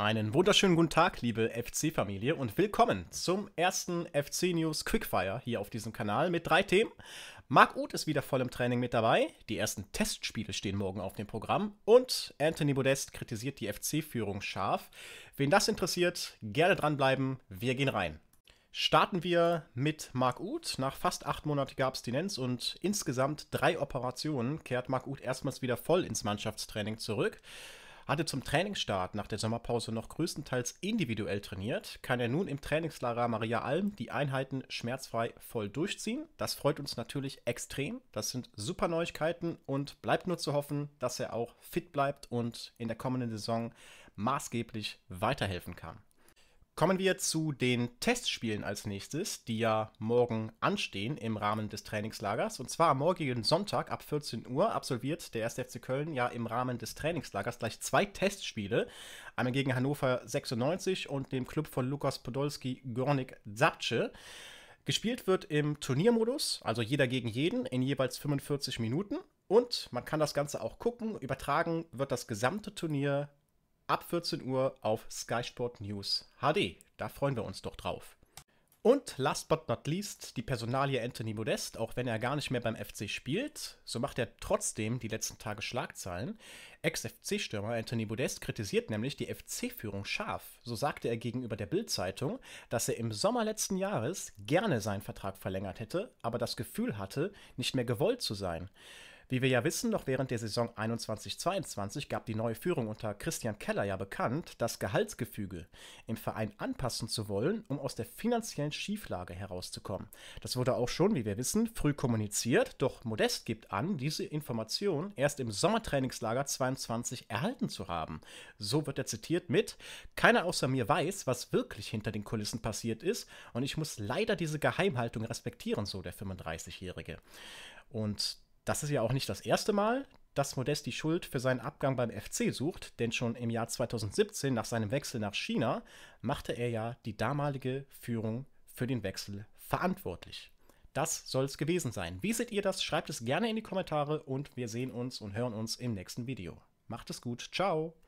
Einen wunderschönen guten Tag, liebe FC-Familie, und willkommen zum ersten FC News Quickfire hier auf diesem Kanal mit drei Themen. Marc Uth ist wieder voll im Training mit dabei, die ersten Testspiele stehen morgen auf dem Programm und Anthony Modest kritisiert die FC-Führung scharf. Wen das interessiert, gerne dranbleiben, wir gehen rein. Starten wir mit Marc Uth. Nach fast acht Monaten Abstinenz und insgesamt drei Operationen kehrt Marc Uth erstmals wieder voll ins Mannschaftstraining zurück hatte zum Trainingsstart nach der Sommerpause noch größtenteils individuell trainiert, kann er nun im Trainingslager Maria Alm die Einheiten schmerzfrei voll durchziehen. Das freut uns natürlich extrem. Das sind super Neuigkeiten und bleibt nur zu hoffen, dass er auch fit bleibt und in der kommenden Saison maßgeblich weiterhelfen kann. Kommen wir zu den Testspielen als nächstes, die ja morgen anstehen im Rahmen des Trainingslagers. Und zwar am morgigen Sonntag ab 14 Uhr absolviert der 1. FC Köln ja im Rahmen des Trainingslagers gleich zwei Testspiele. Einmal gegen Hannover 96 und dem Club von Lukas Podolski Gornik Zapce. Gespielt wird im Turniermodus, also jeder gegen jeden, in jeweils 45 Minuten. Und man kann das Ganze auch gucken. Übertragen wird das gesamte Turnier ab 14 Uhr auf Sky Sport News HD. Da freuen wir uns doch drauf. Und last but not least die Personalie Anthony Modest, auch wenn er gar nicht mehr beim FC spielt, so macht er trotzdem die letzten Tage Schlagzeilen. Ex-FC-Stürmer Anthony Modest kritisiert nämlich die FC-Führung scharf. So sagte er gegenüber der Bild-Zeitung, dass er im Sommer letzten Jahres gerne seinen Vertrag verlängert hätte, aber das Gefühl hatte, nicht mehr gewollt zu sein. Wie wir ja wissen, noch während der Saison 21-22 gab die neue Führung unter Christian Keller ja bekannt, das Gehaltsgefüge im Verein anpassen zu wollen, um aus der finanziellen Schieflage herauszukommen. Das wurde auch schon, wie wir wissen, früh kommuniziert, doch Modest gibt an, diese Information erst im Sommertrainingslager 22 erhalten zu haben. So wird er zitiert mit: Keiner außer mir weiß, was wirklich hinter den Kulissen passiert ist, und ich muss leider diese Geheimhaltung respektieren, so der 35-Jährige. Und das ist ja auch nicht das erste Mal, dass Modest die Schuld für seinen Abgang beim FC sucht, denn schon im Jahr 2017 nach seinem Wechsel nach China machte er ja die damalige Führung für den Wechsel verantwortlich. Das soll es gewesen sein. Wie seht ihr das? Schreibt es gerne in die Kommentare und wir sehen uns und hören uns im nächsten Video. Macht es gut. Ciao.